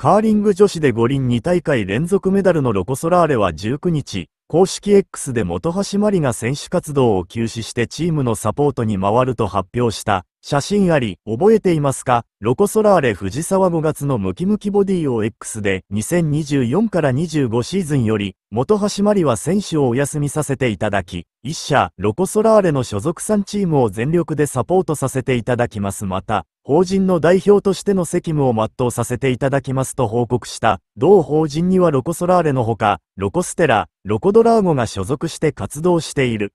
カーリング女子で五輪2大会連続メダルのロコ・ソラーレは19日、公式 X で本橋マリが選手活動を休止してチームのサポートに回ると発表した、写真あり、覚えていますかロコ・ソラーレ藤沢5月のムキムキボディを X で2024から25シーズンより、本橋マリは選手をお休みさせていただき、一社、ロコ・ソラーレの所属3チームを全力でサポートさせていただきます。また、法人の代表としての責務を全うさせていただきますと報告した、同法人にはロコソラーレのほか、ロコステラ、ロコドラーゴが所属して活動している。